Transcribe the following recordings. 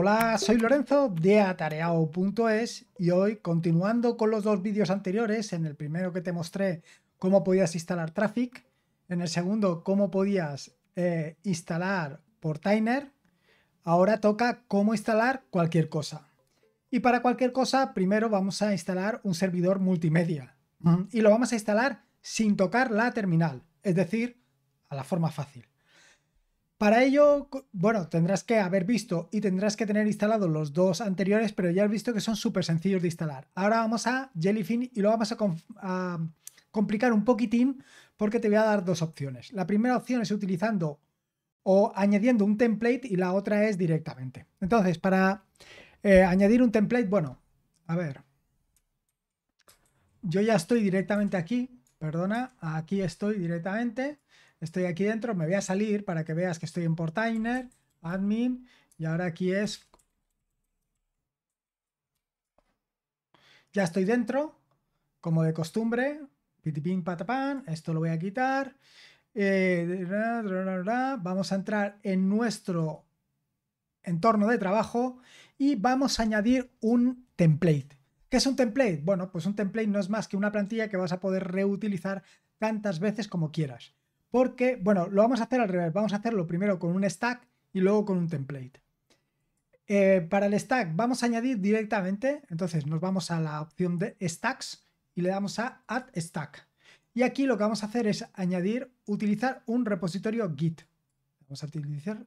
Hola, soy Lorenzo de atareao.es y hoy, continuando con los dos vídeos anteriores, en el primero que te mostré cómo podías instalar Traffic, en el segundo cómo podías eh, instalar Portainer, ahora toca cómo instalar cualquier cosa. Y para cualquier cosa, primero vamos a instalar un servidor multimedia mm, y lo vamos a instalar sin tocar la terminal, es decir, a la forma fácil. Para ello, bueno, tendrás que haber visto y tendrás que tener instalados los dos anteriores, pero ya has visto que son súper sencillos de instalar. Ahora vamos a Jellyfin y lo vamos a, complicar un poquitín porque te voy a dar dos opciones. La primera opción es utilizando o añadiendo un template y la otra es directamente. Entonces, para eh, añadir un template, bueno, a ver. Yo ya estoy directamente aquí, perdona, aquí estoy directamente estoy aquí dentro, me voy a salir para que veas que estoy en Portainer, admin, y ahora aquí es... Ya estoy dentro, como de costumbre, pitipín patapán, esto lo voy a quitar. Eh, vamos a entrar en nuestro entorno de trabajo y vamos a añadir un template. ¿Qué es un template? Bueno, pues un template no es más que una plantilla que vas a poder reutilizar tantas veces como quieras porque, bueno, lo vamos a hacer al revés. Vamos a hacerlo primero con un stack y luego con un template. Eh, para el stack vamos a añadir directamente, entonces nos vamos a la opción de stacks y le damos a add stack. Y aquí lo que vamos a hacer es añadir, utilizar un repositorio git. Vamos a utilizar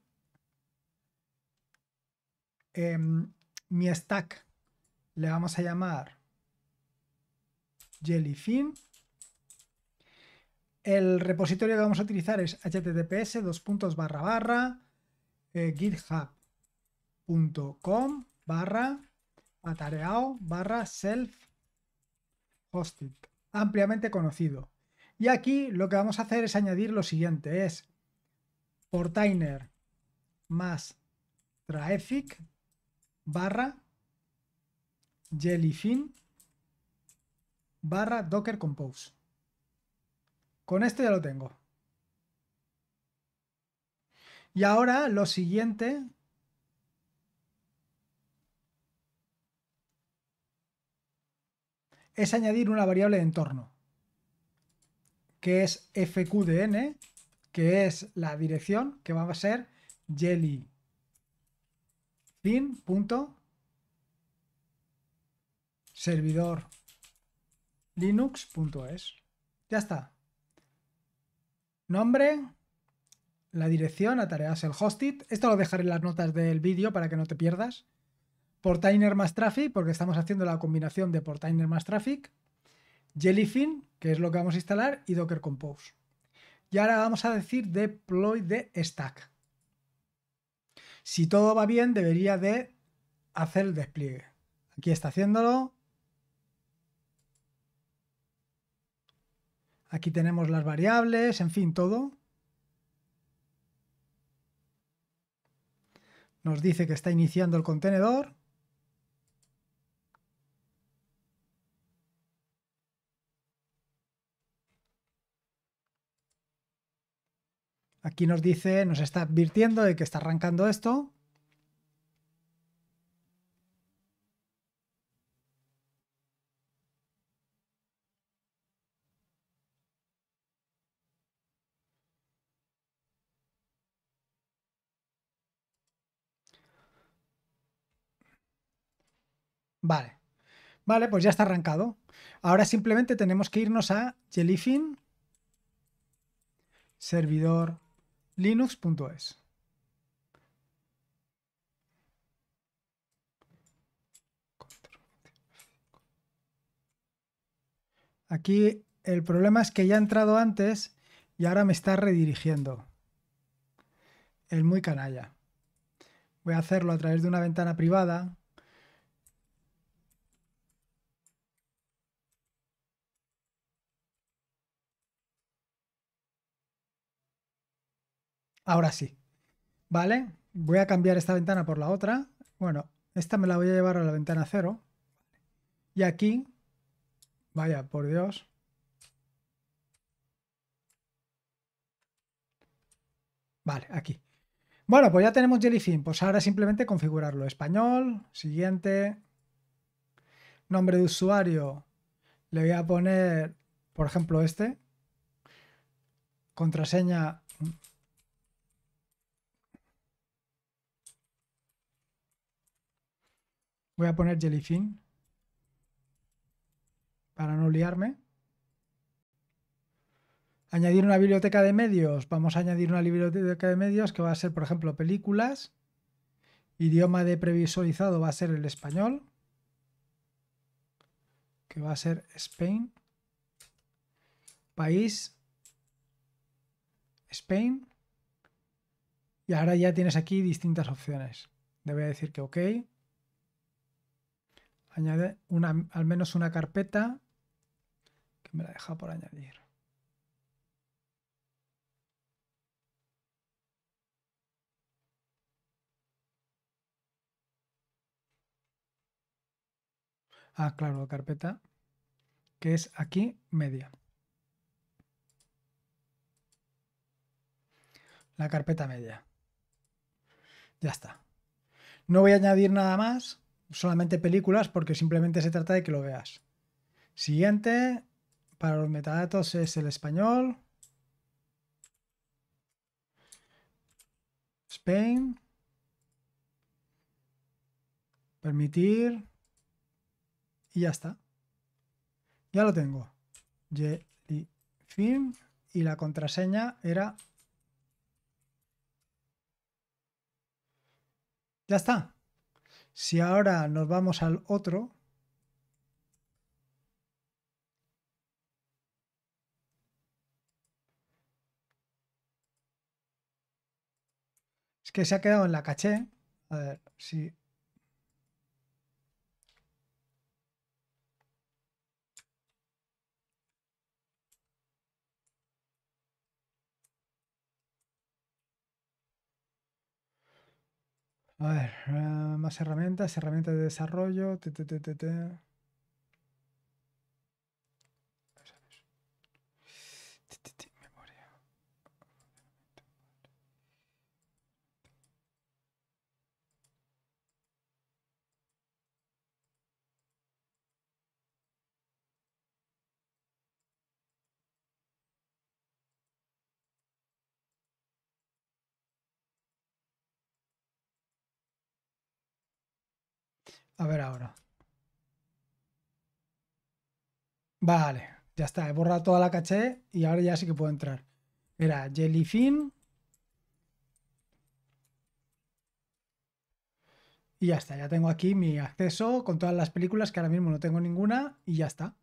em, mi stack. Le vamos a llamar jellyfin el repositorio que vamos a utilizar es https dos puntos barra barra eh, github.com barra atareao barra self hosted ampliamente conocido. Y aquí lo que vamos a hacer es añadir lo siguiente, es portainer más traffic barra jellyfin barra docker compose. Con esto ya lo tengo. Y ahora lo siguiente es añadir una variable de entorno, que es fqdn, que es la dirección, que va a ser linux.es. Ya está. Nombre, la dirección, atareas el hostit. Esto lo dejaré en las notas del vídeo para que no te pierdas. Portainer más traffic, porque estamos haciendo la combinación de Portainer más traffic. Jellyfin, que es lo que vamos a instalar, y Docker Compose. Y ahora vamos a decir deploy de stack. Si todo va bien, debería de hacer el despliegue. Aquí está haciéndolo. Aquí tenemos las variables, en fin, todo. Nos dice que está iniciando el contenedor. Aquí nos dice, nos está advirtiendo de que está arrancando esto. Vale. Vale, pues ya está arrancado. Ahora simplemente tenemos que irnos a Jellyfin servidor linux.es. Aquí el problema es que ya he entrado antes y ahora me está redirigiendo. El muy canalla. Voy a hacerlo a través de una ventana privada. Ahora sí. ¿Vale? Voy a cambiar esta ventana por la otra. Bueno, esta me la voy a llevar a la ventana 0. Y aquí, vaya, por Dios. Vale, aquí. Bueno, pues ya tenemos Jellyfin. Pues ahora simplemente configurarlo. Español, siguiente. Nombre de usuario. Le voy a poner, por ejemplo, este. Contraseña Voy a poner Jellyfin para no liarme. Añadir una biblioteca de medios. Vamos a añadir una biblioteca de medios que va a ser, por ejemplo, películas. Idioma de previsualizado va a ser el español, que va a ser Spain. País, Spain. Y ahora ya tienes aquí distintas opciones. Debe decir que OK añade una, al menos una carpeta que me la deja por añadir. Ah, claro, carpeta que es aquí media. La carpeta media. Ya está. No voy a añadir nada más solamente películas porque simplemente se trata de que lo veas. Siguiente, para los metadatos es el español. Spain. Permitir. Y ya está. Ya lo tengo. Film. Y la contraseña era... Ya está. Si ahora nos vamos al otro, es que se ha quedado en la caché. A ver, si A ver, eh, más herramientas, herramientas de desarrollo. Te, A ver ahora. Vale, ya está. He borrado toda la caché y ahora ya sí que puedo entrar. Era Jellyfin. Y ya está, ya tengo aquí mi acceso con todas las películas que ahora mismo no tengo ninguna y ya está.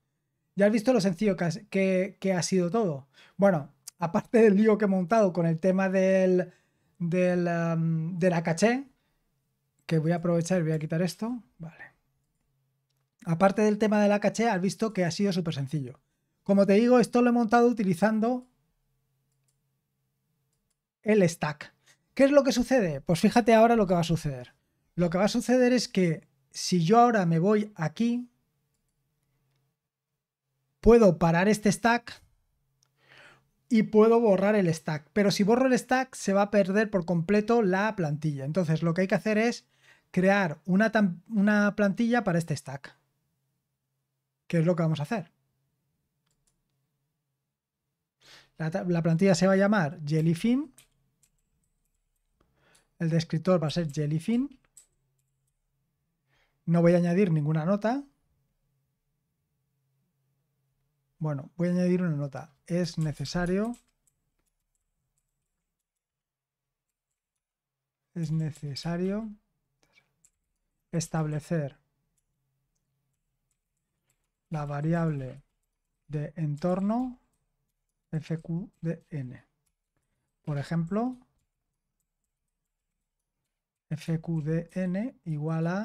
Ya has visto lo sencillo que, ha sido todo. Bueno, aparte del lío que he montado con el tema del, de la caché, que voy a aprovechar y voy a quitar esto. Vale. Aparte del tema de la caché, has visto que ha sido súper sencillo. Como te digo, esto lo he montado utilizando el stack. ¿Qué es lo que sucede? Pues fíjate ahora lo que va a suceder. Lo que va a suceder es que si yo ahora me voy aquí, puedo parar este stack y puedo borrar el stack. Pero si borro el stack, se va a perder por completo la plantilla. Entonces, lo que hay que hacer es crear una, una plantilla para este stack. ¿Qué es lo que vamos a hacer? La, la plantilla se va a llamar Jellyfin. El descriptor va a ser Jellyfin. No voy a añadir ninguna nota. Bueno, voy a añadir una nota. Es necesario. Es necesario establecer la variable de entorno fqdn Por ejemplo, fqdn igual a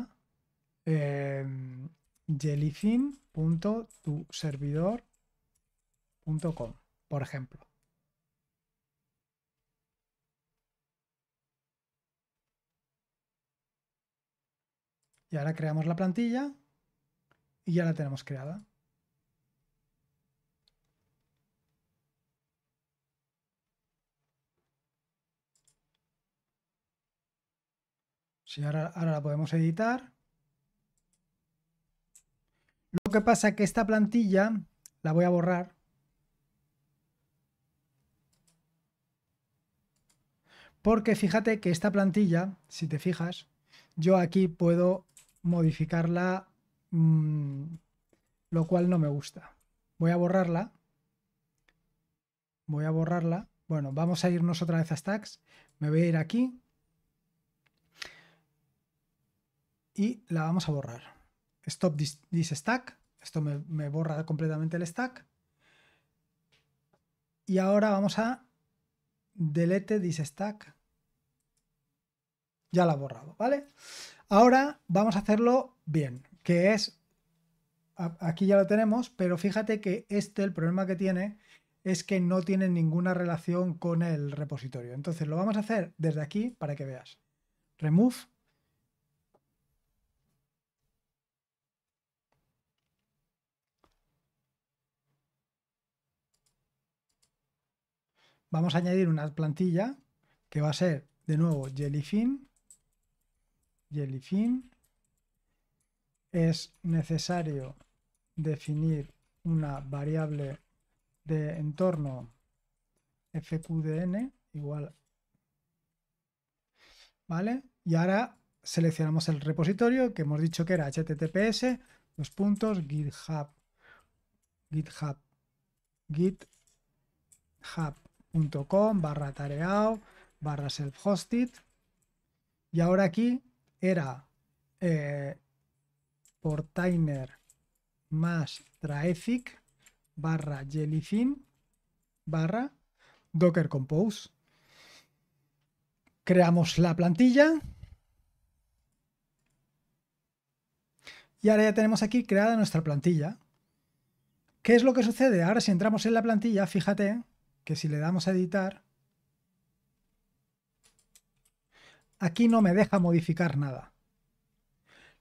eh, em, jellyfin.tuservidor.com, por ejemplo. Y ahora creamos la plantilla y ya la tenemos creada. si ahora, ahora, la podemos editar. Lo que pasa es que esta plantilla la voy a borrar. Porque fíjate que esta plantilla, si te fijas, yo aquí puedo modificarla, mm, lo cual no me gusta. Voy a borrarla. Voy a borrarla. Bueno, vamos a irnos otra vez a Stacks. Me voy a ir aquí. Y la vamos a borrar. Stop this, stack. Esto me, me borra completamente el stack. Y ahora vamos a delete this stack. Ya la ha borrado, ¿vale? Ahora vamos a hacerlo bien, que es, aquí ya lo tenemos, pero fíjate que este, el problema que tiene es que no tiene ninguna relación con el repositorio. Entonces lo vamos a hacer desde aquí para que veas. Remove. Vamos a añadir una plantilla que va a ser de nuevo Jellyfin. Jellyfin. Es necesario definir una variable de entorno fqdn igual. ¿Vale? Y ahora seleccionamos el repositorio que hemos dicho que era https, los puntos, github, github, github.com barra tareao barra self-hosted. Y ahora aquí era eh, por timer más traefic barra jellyfin barra docker compose. Creamos la plantilla. Y ahora ya tenemos aquí creada nuestra plantilla. ¿Qué es lo que sucede? Ahora si entramos en la plantilla, fíjate que si le damos a editar, aquí no me deja modificar nada.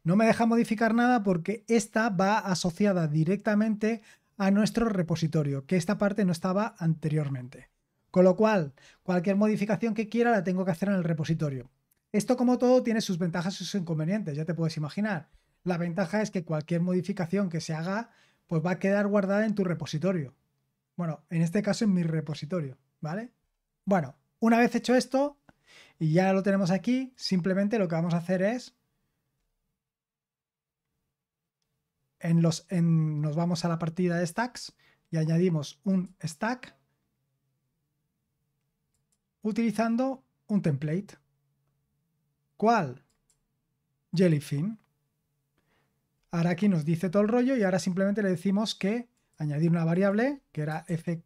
No me deja modificar nada porque esta va asociada directamente a nuestro repositorio, que esta parte no estaba anteriormente. Con lo cual, cualquier modificación que quiera la tengo que hacer en el repositorio. Esto, como todo, tiene sus ventajas y sus inconvenientes, ya te puedes imaginar. La ventaja es que cualquier modificación que se haga, pues va a quedar guardada en tu repositorio. Bueno, en este caso en mi repositorio, ¿vale? Bueno, una vez hecho esto, y ya lo tenemos aquí. Simplemente lo que vamos a hacer es... En los, nos vamos a la partida de stacks y añadimos un stack utilizando un template. ¿Cuál? Jellyfin. Ahora aquí nos dice todo el rollo y ahora simplemente le decimos que añadir una variable que era fqtn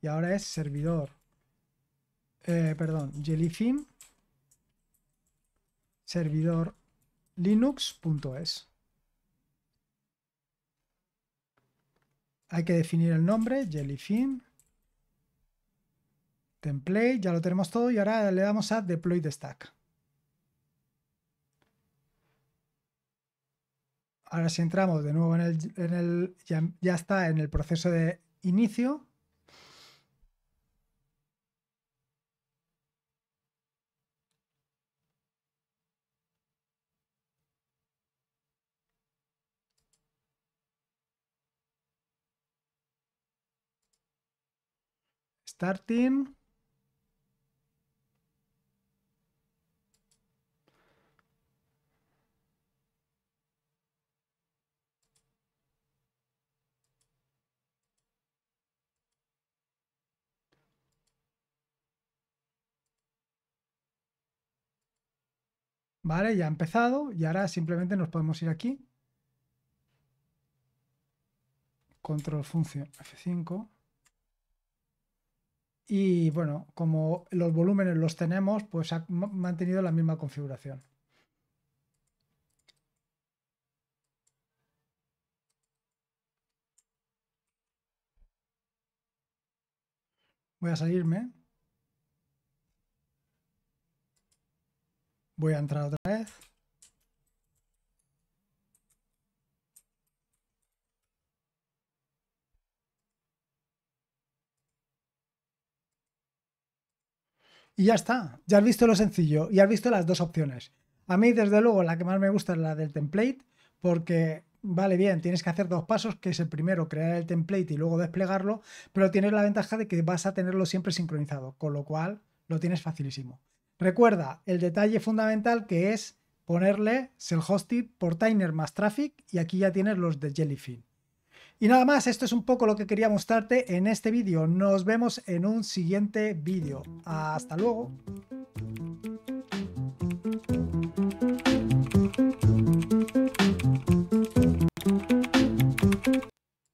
y ahora es servidor eh, perdón, jellyfin servidor linux.es. Hay que definir el nombre, jellyfin template, ya lo tenemos todo y ahora le damos a deploy the stack. Ahora si entramos de nuevo en el, ya está en el proceso de inicio, starting. Vale, ya ha empezado y ahora simplemente nos podemos ir aquí. Control función F5. Y bueno, como los volúmenes los tenemos, pues ha mantenido la misma configuración. Voy a salirme. Voy a entrar otra vez. Y ya está, ya has visto lo sencillo y has visto las dos opciones. A mí, desde luego, la que más me gusta es la del template, porque vale bien, tienes que hacer dos pasos, que es el primero, crear el template y luego desplegarlo, pero tienes la ventaja de que vas a tenerlo siempre sincronizado, con lo cual lo tienes facilísimo. Recuerda el detalle fundamental que es ponerle self hosting por timer más traffic y aquí ya tienes los de Jellyfin. Y nada más, esto es un poco lo que quería mostrarte en este vídeo. Nos vemos en un siguiente vídeo. Hasta luego.